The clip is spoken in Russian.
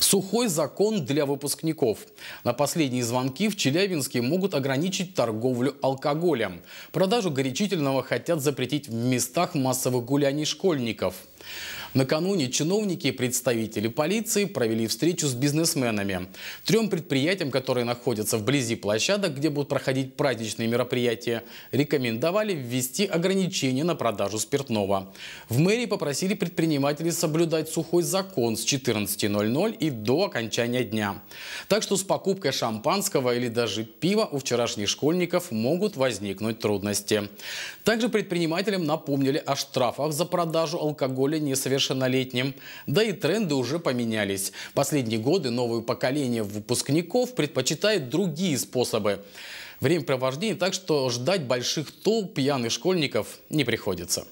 Сухой закон для выпускников. На последние звонки в Челябинске могут ограничить торговлю алкоголем. Продажу горячительного хотят запретить в местах массовых гуляний школьников. Накануне чиновники и представители полиции провели встречу с бизнесменами. Трем предприятиям, которые находятся вблизи площадок, где будут проходить праздничные мероприятия, рекомендовали ввести ограничения на продажу спиртного. В мэрии попросили предпринимателей соблюдать сухой закон с 14.00 и до окончания дня. Так что с покупкой шампанского или даже пива у вчерашних школьников могут возникнуть трудности. Также предпринимателям напомнили о штрафах за продажу алкоголя несовершеннолетним несовершеннолетним. Да и тренды уже поменялись. Последние годы новое поколение выпускников предпочитает другие способы времяпровождения, так что ждать больших толп пьяных школьников не приходится.